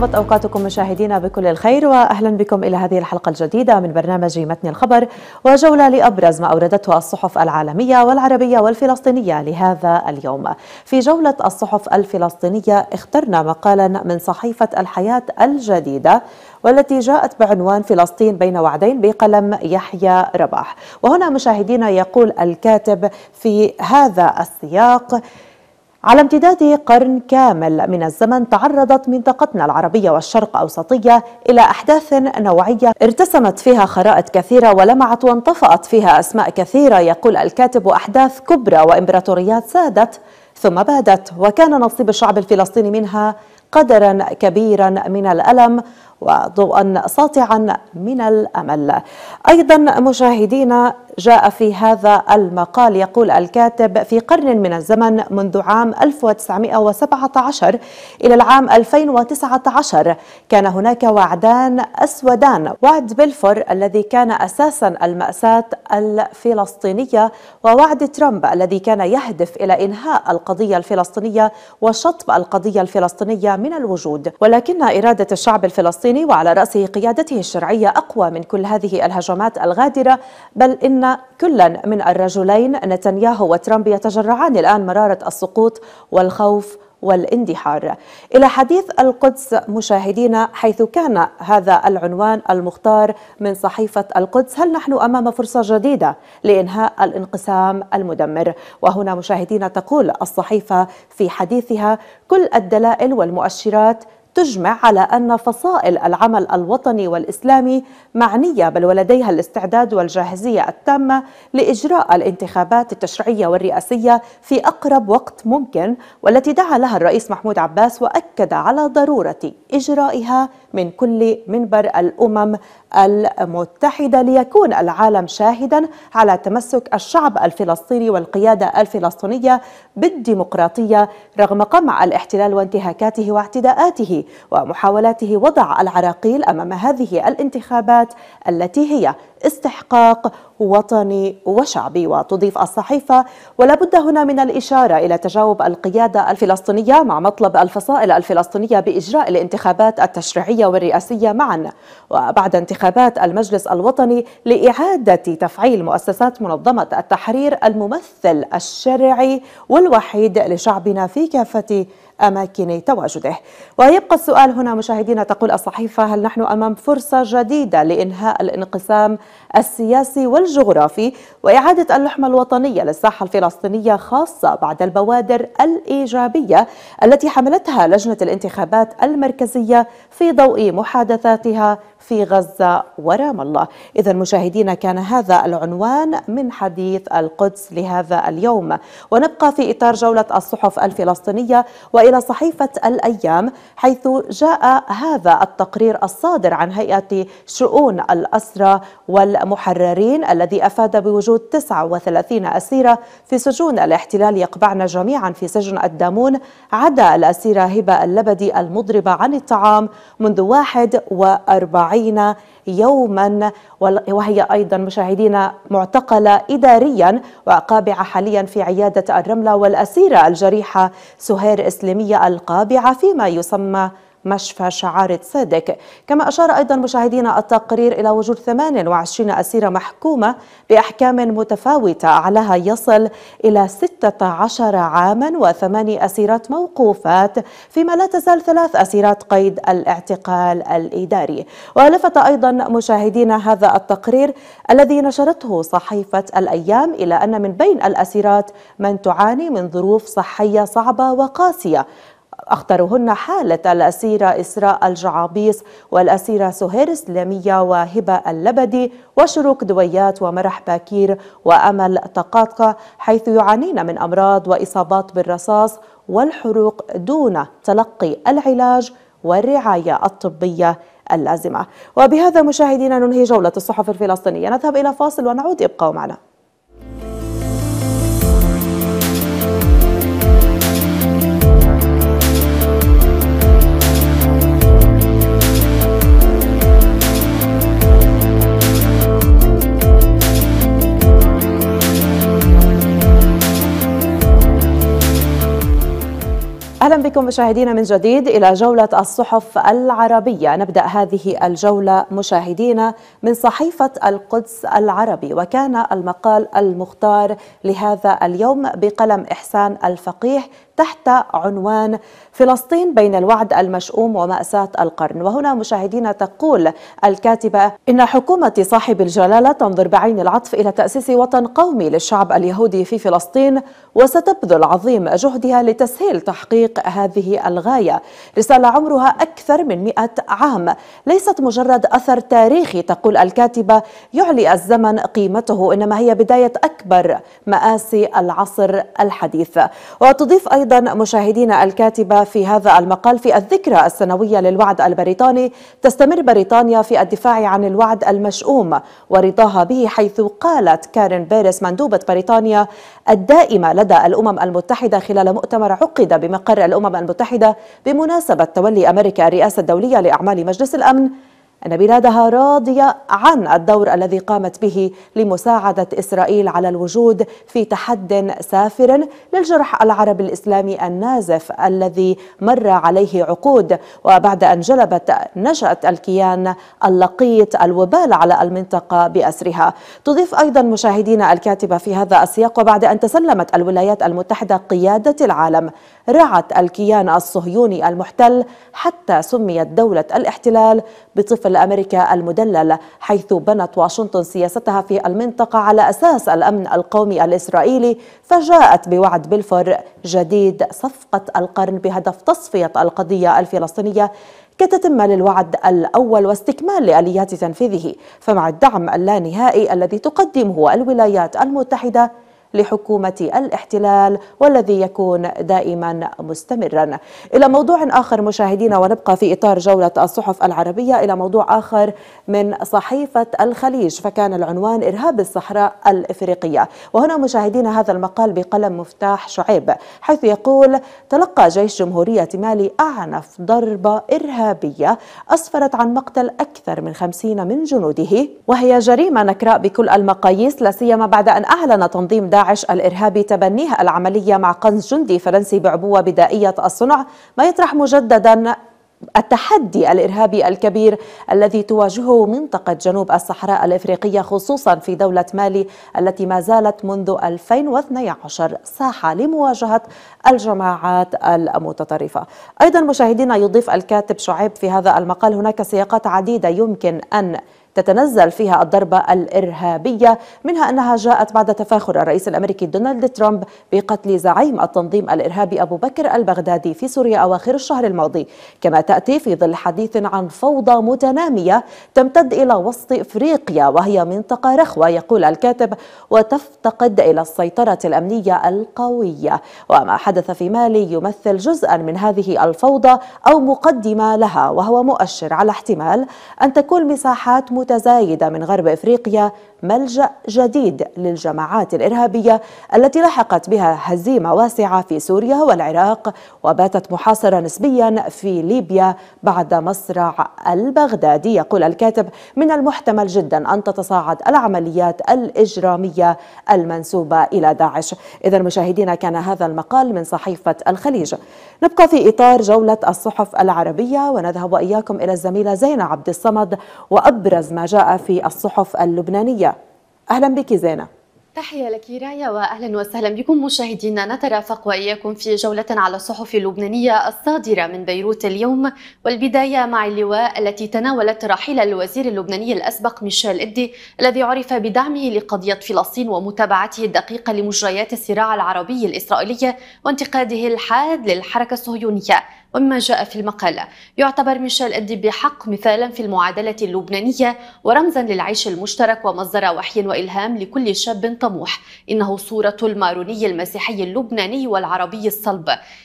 طابت أوقاتكم مشاهدينا بكل الخير وأهلا بكم إلى هذه الحلقة الجديدة من برنامج متن الخبر وجولة لأبرز ما أوردته الصحف العالمية والعربية والفلسطينية لهذا اليوم في جولة الصحف الفلسطينية اخترنا مقالا من صحيفة الحياة الجديدة والتي جاءت بعنوان فلسطين بين وعدين بقلم يحيى رباح وهنا مشاهدينا يقول الكاتب في هذا السياق على امتداد قرن كامل من الزمن تعرضت منطقتنا العربية والشرق أوسطية إلى أحداث نوعية ارتسمت فيها خرائط كثيرة ولمعت وانطفأت فيها أسماء كثيرة يقول الكاتب أحداث كبرى وإمبراطوريات سادت ثم بادت وكان نصيب الشعب الفلسطيني منها قدرا كبيرا من الألم وضوءا ساطعا من الأمل أيضا مشاهدينا جاء في هذا المقال يقول الكاتب في قرن من الزمن منذ عام 1917 إلى العام 2019 كان هناك وعدان أسودان وعد بلفور الذي كان أساسا المأساة الفلسطينية ووعد ترامب الذي كان يهدف إلى إنهاء القضية الفلسطينية وشطب القضية الفلسطينية من الوجود ولكن إرادة الشعب الفلسطيني وعلى رأسه قيادته الشرعية أقوى من كل هذه الهجمات الغادرة بل إن كلا من الرجلين نتنياهو وترامب يتجرعان الآن مرارة السقوط والخوف والاندحار إلى حديث القدس مشاهدينا حيث كان هذا العنوان المختار من صحيفة القدس هل نحن أمام فرصة جديدة لإنهاء الانقسام المدمر وهنا مشاهدينا تقول الصحيفة في حديثها كل الدلائل والمؤشرات تجمع على أن فصائل العمل الوطني والإسلامي معنية بل ولديها الاستعداد والجاهزية التامة لإجراء الانتخابات التشريعية والرئاسية في أقرب وقت ممكن والتي دعا لها الرئيس محمود عباس وأكد على ضرورة إجرائها من كل منبر الأمم المتحدة ليكون العالم شاهدا على تمسك الشعب الفلسطيني والقيادة الفلسطينية بالديمقراطية رغم قمع الاحتلال وانتهاكاته واعتداءاته ومحاولاته وضع العراقيل أمام هذه الانتخابات التي هي استحقاق وطني وشعبي وتضيف الصحيفة ولا بد هنا من الإشارة إلى تجاوب القيادة الفلسطينية مع مطلب الفصائل الفلسطينية بإجراء الانتخابات التشريعية والرئاسية معا وبعد انتخابات المجلس الوطني لإعادة تفعيل مؤسسات منظمة التحرير الممثل الشرعي والوحيد لشعبنا في كافة أماكن تواجده ويبقى السؤال هنا مشاهدينا تقول الصحيفة هل نحن أمام فرصة جديدة لإنهاء الانقسام السياسي والجغرافي وإعادة اللحمة الوطنية للساحة الفلسطينية خاصة بعد البوادر الإيجابية التي حملتها لجنة الانتخابات المركزية في ضوء محادثاتها في غزة ورام الله إذا مشاهدينا كان هذا العنوان من حديث القدس لهذا اليوم ونبقى في إطار جولة الصحف الفلسطينية وإلى إلى صحيفة الأيام حيث جاء هذا التقرير الصادر عن هيئة شؤون الأسرى والمحررين الذي أفاد بوجود 39 أسيرة في سجون الاحتلال يقبعن جميعا في سجن الدامون عدا الأسيرة هبة اللبدي المضربة عن الطعام منذ 41 يوما وهي أيضا مشاهدينا معتقلة إداريا وقابعة حاليا في عيادة الرملة والأسيرة الجريحة سهير إسلامية القابعة فيما يسمى مشفى شعارة صادق كما أشار أيضا مشاهدينا التقرير إلى وجود 28 أسيرة محكومة بأحكام متفاوتة عليها يصل إلى 16 عاما وثماني أسيرات موقوفات فيما لا تزال ثلاث أسيرات قيد الاعتقال الإداري ولفت أيضا مشاهدينا هذا التقرير الذي نشرته صحيفة الأيام إلى أن من بين الأسيرات من تعاني من ظروف صحية صعبة وقاسية أخطرهن حالة الأسيرة إسراء الجعابيس والأسيرة سهير إسلامية وهبة اللبدي وشروق دويات ومرح باكير وأمل تقاطقة حيث يعانين من أمراض وإصابات بالرصاص والحروق دون تلقي العلاج والرعاية الطبية اللازمة وبهذا مشاهدينا ننهي جولة الصحف الفلسطينية نذهب إلى فاصل ونعود ابقوا معنا أهلا بكم مشاهدينا من جديد إلى جولة الصحف العربية نبدأ هذه الجولة مشاهدينا من صحيفة القدس العربي وكان المقال المختار لهذا اليوم بقلم إحسان الفقيه تحت عنوان فلسطين بين الوعد المشؤوم ومأساة القرن وهنا مشاهدينا تقول الكاتبة إن حكومة صاحب الجلالة تنظر بعين العطف إلى تأسيس وطن قومي للشعب اليهودي في فلسطين وستبذل عظيم جهدها لتسهيل تحقيق هذه الغاية رسالة عمرها أكثر من مئة عام ليست مجرد أثر تاريخي تقول الكاتبة يعلي الزمن قيمته إنما هي بداية أكبر مآسي العصر الحديث وتضيف أيضا مشاهدينا الكاتبة في هذا المقال في الذكرى السنوية للوعد البريطاني تستمر بريطانيا في الدفاع عن الوعد المشؤوم ورضاها به حيث قالت كارين بيرس مندوبة بريطانيا الدائمة لدى الأمم المتحدة خلال مؤتمر عقد بمقر الأمم المتحدة بمناسبة تولي أمريكا الرئاسة الدولية لأعمال مجلس الأمن أن بلادها راضية عن الدور الذي قامت به لمساعدة إسرائيل على الوجود في تحد سافر للجرح العربي الإسلامي النازف الذي مر عليه عقود وبعد أن جلبت نشأة الكيان اللقيط الوبال على المنطقة بأسرها تضيف أيضا مشاهدينا الكاتبة في هذا السياق وبعد أن تسلمت الولايات المتحدة قيادة العالم رعت الكيان الصهيوني المحتل حتى سميت دولة الاحتلال بطفل القنفذ الأمريكي المدلل حيث بنت واشنطن سياستها في المنطقة على أساس الأمن القومي الإسرائيلي فجاءت بوعد بلفور جديد صفقة القرن بهدف تصفية القضية الفلسطينية كتتمة للوعد الأول واستكمال لآليات تنفيذه فمع الدعم اللانهائي الذي تقدمه الولايات المتحدة لحكومة الاحتلال والذي يكون دائما مستمرا إلى موضوع آخر مشاهدينا ونبقى في إطار جولة الصحف العربية إلى موضوع آخر من صحيفة الخليج فكان العنوان إرهاب الصحراء الإفريقية وهنا مشاهدينا هذا المقال بقلم مفتاح شعيب حيث يقول تلقى جيش جمهورية مالي أعنف ضربة إرهابية أسفرت عن مقتل أكثر من خمسين من جنوده وهي جريمة نكراء بكل المقاييس لاسيما بعد أن أعلن تنظيم دا داعش الإرهابي تبنيها العملية مع قنص جندي فرنسي بعبوة بدائية الصنع ما يطرح مجددا التحدي الإرهابي الكبير الذي تواجهه منطقة جنوب الصحراء الإفريقية خصوصا في دولة مالي التي ما زالت منذ 2012 ساحة لمواجهة الجماعات المتطرفة أيضا مشاهدينا يضيف الكاتب شعيب في هذا المقال هناك سياقات عديدة يمكن أن تتنزل فيها الضربة الإرهابية منها أنها جاءت بعد تفاخر الرئيس الأمريكي دونالد ترامب بقتل زعيم التنظيم الإرهابي أبو بكر البغدادي في سوريا أواخر الشهر الماضي كما تأتي في ظل حديث عن فوضى متنامية تمتد إلى وسط إفريقيا وهي منطقة رخوة يقول الكاتب وتفتقد إلى السيطرة الأمنية القوية وما حدث في مالي يمثل جزءا من هذه الفوضى أو مقدمة لها وهو مؤشر على احتمال أن تكون مساحات متزايدة من غرب إفريقيا ملجأ جديد للجماعات الإرهابية التي لحقت بها هزيمة واسعة في سوريا والعراق وباتت محاصرة نسبيا في ليبيا بعد مصرع البغدادي يقول الكاتب من المحتمل جدا أن تتصاعد العمليات الإجرامية المنسوبة إلى داعش إذا مشاهدينا كان هذا المقال من صحيفة الخليج نبقى في إطار جولة الصحف العربية ونذهب وإياكم إلى الزميلة زينة عبد الصمد وأبرز ما جاء في الصحف اللبنانية أهلا بك زينة تحية لك رايا وأهلا وسهلا بكم مشاهدينا نترافق وإياكم في جولة على الصحف اللبنانية الصادرة من بيروت اليوم والبداية مع اللواء التي تناولت رحيل الوزير اللبناني الأسبق ميشيل إدي الذي عرف بدعمه لقضية فلسطين ومتابعته الدقيقة لمجريات الصراع العربي الإسرائيلي وانتقاده الحاد للحركة الصهيونية ومما جاء في المقالة يعتبر ميشيل أدي بحق مثالا في المعادلة اللبنانية ورمزا للعيش المشترك ومصدر وحي وإلهام لكل شاب طموح إنه صورة الماروني المسيحي اللبناني والعربي الصلب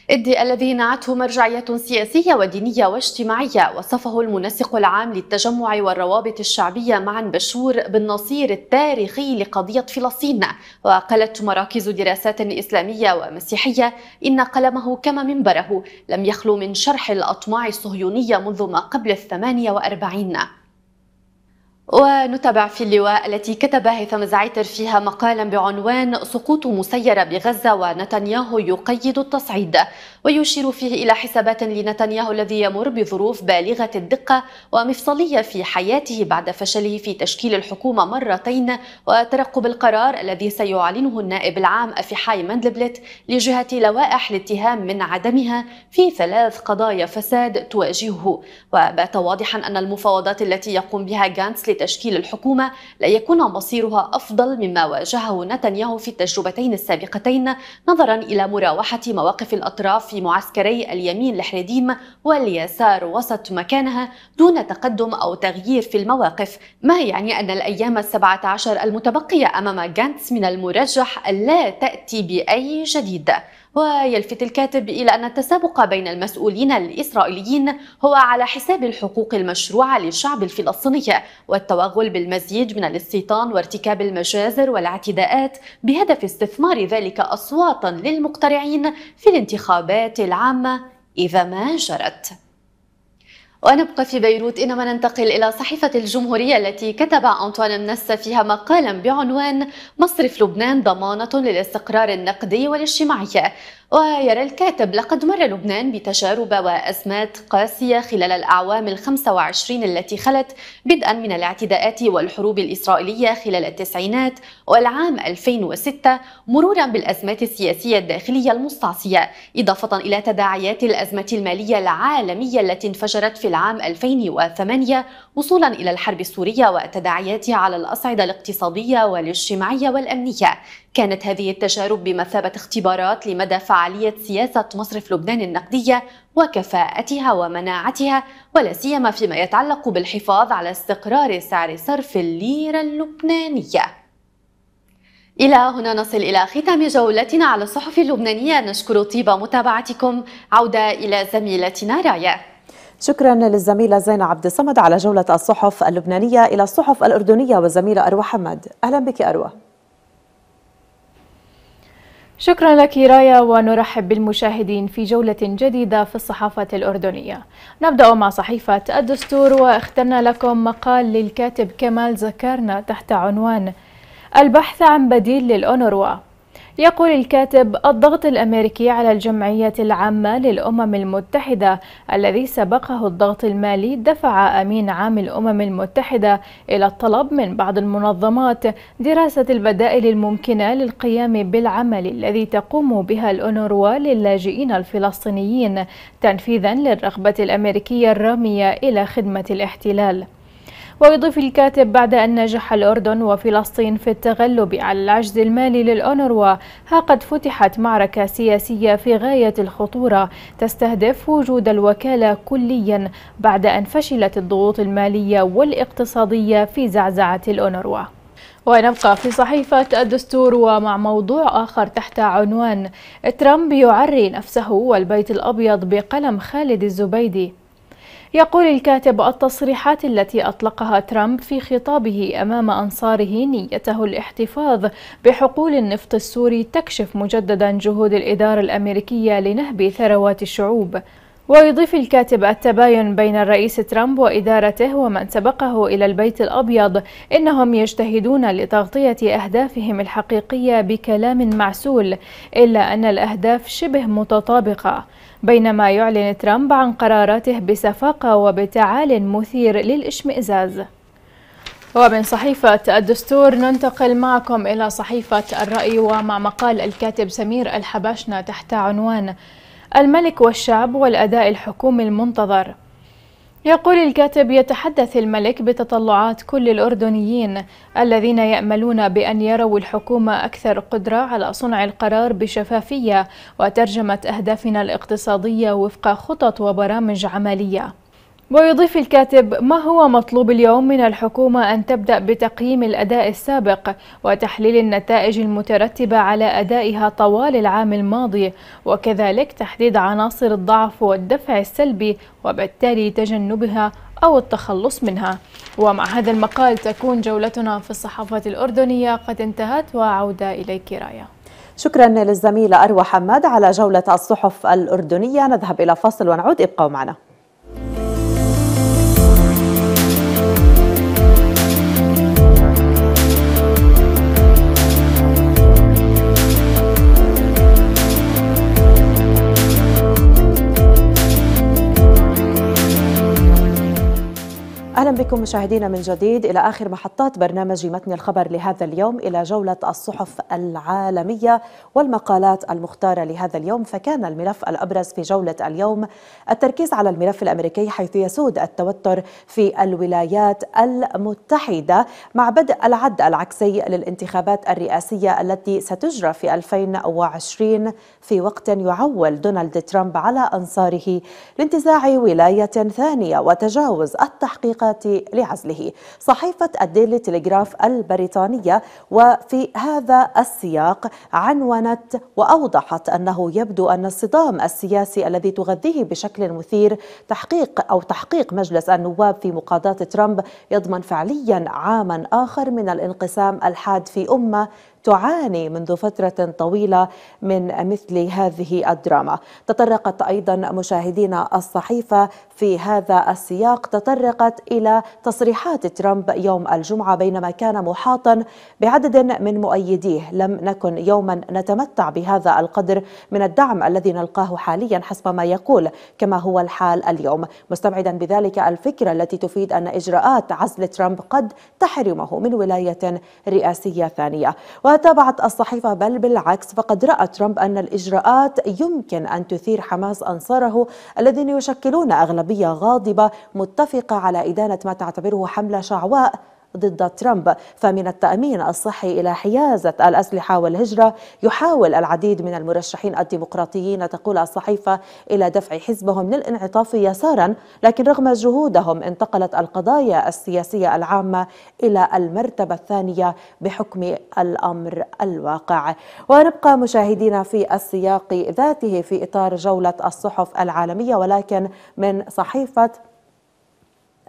أدي الذي نعته مرجعية سياسية ودينية واجتماعية وصفه المنسق العام للتجمع والروابط الشعبية معا بشور بالنصير التاريخي لقضية فلسطين وقالت مراكز دراسات إسلامية ومسيحية إن قلمه كما منبره لم يخلو من شرح الأطماع الصهيونية منذ ما قبل الثمانية وأربعين ونتابع في اللواء التي كتب هيثم زعيتر فيها مقالا بعنوان سقوط مسيرة بغزة ونتنياهو يقيد التصعيد ويشير فيه إلى حسابات لنتنياهو الذي يمر بظروف بالغة الدقة ومفصلية في حياته بعد فشله في تشكيل الحكومة مرتين وترقب القرار الذي سيعلنه النائب العام أفيحاي مندلبلت لجهة لوائح الاتهام من عدمها في ثلاث قضايا فساد تواجهه وبات واضحا أن المفاوضات التي يقوم بها غانتس لتشكيل الحكومة لا يكون مصيرها أفضل مما واجهه نتنياهو في التجربتين السابقتين نظرا إلى مراوحة مواقف الأطراف في معسكري اليمين الحريديم واليسار وسط مكانها دون تقدم أو تغيير في المواقف ما يعني أن الأيام السبعة عشر المتبقية أمام جانتس من المرجح لا تأتي بأي جديد ويلفت الكاتب إلى أن التسابق بين المسؤولين الإسرائيليين هو على حساب الحقوق المشروعة للشعب الفلسطيني والتوغل بالمزيج من الاستيطان وارتكاب المجازر والاعتداءات بهدف استثمار ذلك أصواتا للمقترعين في الانتخابات العامة إذا ما جرت ونبقى في بيروت إنما ننتقل إلى صحيفة الجمهورية التي كتب أنطوان منسى فيها مقالا بعنوان مصرف لبنان ضمانة للاستقرار النقدي والاجتماعي ويرى الكاتب لقد مر لبنان بتجارب وأزمات قاسية خلال الأعوام الخمسة وعشرين التي خلت بدءا من الاعتداءات والحروب الإسرائيلية خلال التسعينات والعام 2006 مرورا بالأزمات السياسية الداخلية المستعصية إضافة إلى تداعيات الأزمة المالية العالمية التي انفجرت في العام 2008 وصولا إلى الحرب السورية وتداعياتها على الأصعدة الاقتصادية والاجتماعية والأمنية كانت هذه التجارب بمثابة اختبارات لمدى فعالية سياسة مصرف لبنان النقدية وكفاءتها ومناعتها ولا سيما فيما يتعلق بالحفاظ على استقرار سعر صرف الليرة اللبنانية. إلى هنا نصل إلى ختام جولتنا على الصحف اللبنانية نشكر طيب متابعتكم عودة إلى زميلتنا رايا. شكرا للزميلة زينة عبد الصمد على جولة الصحف اللبنانية إلى الصحف الأردنية والزميلة أروى حمد أهلا بك أروى شكرا لك رايا ونرحب بالمشاهدين في جولة جديدة في الصحافة الأردنية نبدأ مع صحيفة الدستور واخترنا لكم مقال للكاتب كمال زكرنا تحت عنوان البحث عن بديل للأونروا يقول الكاتب الضغط الأمريكي على الجمعية العامة للأمم المتحدة الذي سبقه الضغط المالي دفع أمين عام الأمم المتحدة إلى الطلب من بعض المنظمات دراسة البدائل الممكنة للقيام بالعمل الذي تقوم بها الأونروا للاجئين الفلسطينيين تنفيذا للرغبة الأمريكية الرامية إلى خدمة الاحتلال ويضيف الكاتب بعد أن نجح الأردن وفلسطين في التغلب على العجز المالي للأونروا ها قد فتحت معركة سياسية في غاية الخطورة تستهدف وجود الوكالة كليا بعد أن فشلت الضغوط المالية والاقتصادية في زعزعة الأونروا ونبقى في صحيفة الدستور ومع موضوع آخر تحت عنوان ترامب يعري نفسه والبيت الأبيض بقلم خالد الزبيدي يقول الكاتب التصريحات التي أطلقها ترامب في خطابه أمام أنصاره نيته الاحتفاظ بحقول النفط السوري تكشف مجددا جهود الإدارة الأمريكية لنهب ثروات الشعوب ويضيف الكاتب التباين بين الرئيس ترامب وإدارته ومن سبقه إلى البيت الأبيض إنهم يجتهدون لتغطية أهدافهم الحقيقية بكلام معسول إلا أن الأهداف شبه متطابقة بينما يعلن ترامب عن قراراته بسفاقة وبتعال مثير للإشمئزاز ومن صحيفة الدستور ننتقل معكم إلى صحيفة الرأي ومع مقال الكاتب سمير الحباشنة تحت عنوان الملك والشعب والأداء الحكومي المنتظر يقول الكاتب يتحدث الملك بتطلعات كل الأردنيين الذين يأملون بأن يروا الحكومة أكثر قدرة على صنع القرار بشفافية وترجمة أهدافنا الاقتصادية وفق خطط وبرامج عملية ويضيف الكاتب ما هو مطلوب اليوم من الحكومة أن تبدأ بتقييم الأداء السابق وتحليل النتائج المترتبة على أدائها طوال العام الماضي وكذلك تحديد عناصر الضعف والدفع السلبي وبالتالي تجنبها أو التخلص منها ومع هذا المقال تكون جولتنا في الصحافة الأردنية قد انتهت وعودة إليك رايا شكرا للزميلة أروى حماد على جولة الصحف الأردنية نذهب إلى فصل ونعود ابقوا معنا بكم مشاهدينا من جديد إلى آخر محطات برنامج متن الخبر لهذا اليوم إلى جولة الصحف العالمية والمقالات المختارة لهذا اليوم فكان الملف الأبرز في جولة اليوم التركيز على الملف الأمريكي حيث يسود التوتر في الولايات المتحدة مع بدء العد العكسي للانتخابات الرئاسية التي ستجرى في 2020 في وقت يعول دونالد ترامب على أنصاره لانتزاع ولاية ثانية وتجاوز التحقيقات لعزله صحيفة الديلي تلغراف البريطانية وفي هذا السياق عنونت وأوضحت أنه يبدو أن الصدام السياسي الذي تغذيه بشكل مثير تحقيق أو تحقيق مجلس النواب في مقاضاة ترامب يضمن فعليا عاما آخر من الانقسام الحاد في أمة تعاني منذ فترة طويلة من مثل هذه الدراما تطرقت أيضا مشاهدينا الصحيفة في هذا السياق تطرقت إلى تصريحات ترامب يوم الجمعة بينما كان محاطا بعدد من مؤيديه لم نكن يوما نتمتع بهذا القدر من الدعم الذي نلقاه حاليا حسب ما يقول كما هو الحال اليوم مستبعدا بذلك الفكرة التي تفيد أن إجراءات عزل ترامب قد تحرمه من ولاية رئاسية ثانية وتابعت الصحيفة بل بالعكس فقد رأى ترامب أن الإجراءات يمكن أن تثير حماس أنصاره الذين يشكلون أغلبية غاضبة متفقة على إدانة ما تعتبره حملة شعواء ضد ترامب فمن التأمين الصحي إلى حيازة الأسلحة والهجرة يحاول العديد من المرشحين الديمقراطيين تقول الصحيفة إلى دفع حزبهم للانعطاف يسارا لكن رغم جهودهم انتقلت القضايا السياسية العامة إلى المرتبة الثانية بحكم الأمر الواقع ونبقى مشاهدينا في السياق ذاته في إطار جولة الصحف العالمية ولكن من صحيفة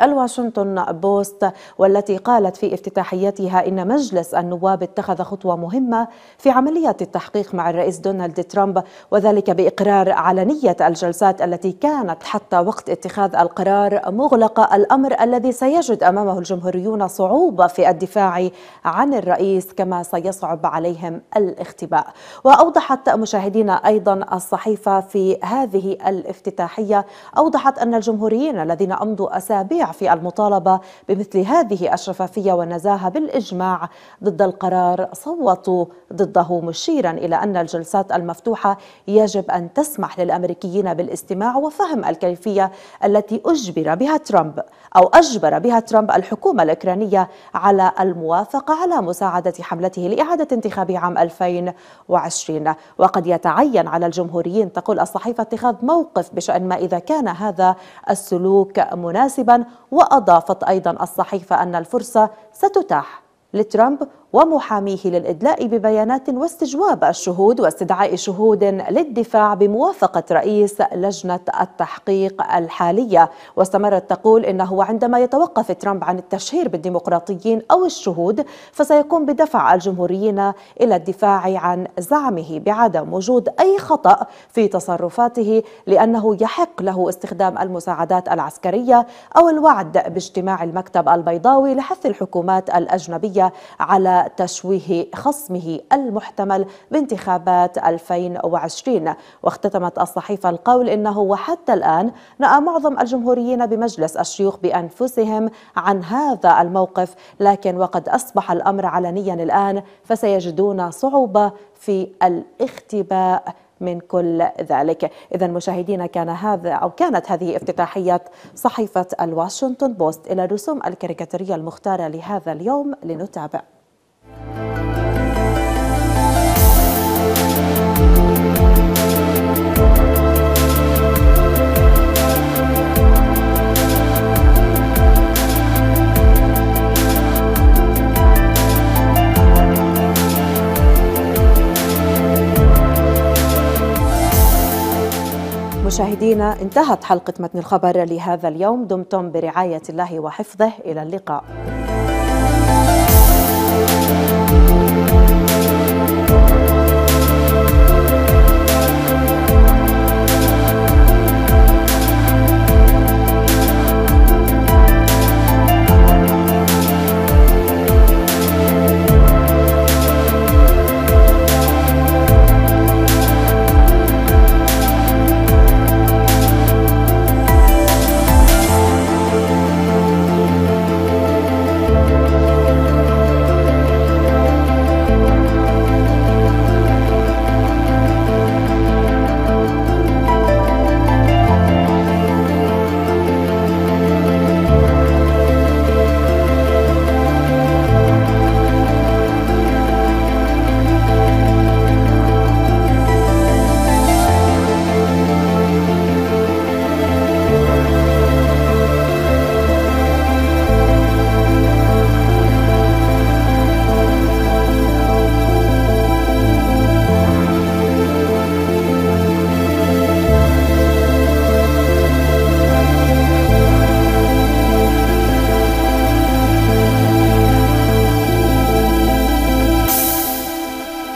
الواشنطن بوست والتي قالت في افتتاحيتها ان مجلس النواب اتخذ خطوه مهمه في عمليه التحقيق مع الرئيس دونالد ترامب وذلك باقرار علنيه الجلسات التي كانت حتى وقت اتخاذ القرار مغلقه الامر الذي سيجد امامه الجمهوريون صعوبه في الدفاع عن الرئيس كما سيصعب عليهم الاختباء واوضحت مشاهدينا ايضا الصحيفه في هذه الافتتاحيه اوضحت ان الجمهوريين الذين امضوا اسابيع في المطالبة بمثل هذه الشفافية والنزاهة بالإجماع ضد القرار صوتوا ضده مشيرا إلى أن الجلسات المفتوحة يجب أن تسمح للأمريكيين بالاستماع وفهم الكيفية التي أجبر بها ترامب أو أجبر بها ترامب الحكومة الأوكرانية على الموافقة على مساعدة حملته لإعادة انتخاب عام 2020 وقد يتعين على الجمهوريين تقول الصحيفة اتخاذ موقف بشأن ما إذا كان هذا السلوك مناسبا وأضافت أيضا الصحيفة أن الفرصة ستتاح لترامب ومحاميه للإدلاء ببيانات واستجواب الشهود واستدعاء شهود للدفاع بموافقة رئيس لجنة التحقيق الحالية واستمرت تقول إنه عندما يتوقف ترامب عن التشهير بالديمقراطيين أو الشهود فسيقوم بدفع الجمهوريين إلى الدفاع عن زعمه بعدم وجود أي خطأ في تصرفاته لأنه يحق له استخدام المساعدات العسكرية أو الوعد باجتماع المكتب البيضاوي لحث الحكومات الأجنبية على تشويه خصمه المحتمل بانتخابات 2020 واختتمت الصحيفة القول إنه وحتى الآن نأى معظم الجمهوريين بمجلس الشيوخ بأنفسهم عن هذا الموقف لكن وقد أصبح الأمر علنيا الآن فسيجدون صعوبة في الاختباء من كل ذلك إذا مشاهدينا كان هذا أو كانت هذه افتتاحية صحيفة الواشنطن بوست إلى الرسوم الكاريكاتيرية المختارة لهذا اليوم لنتابع مشاهدينا انتهت حلقة متن الخبر لهذا اليوم دمتم برعاية الله وحفظه إلى اللقاء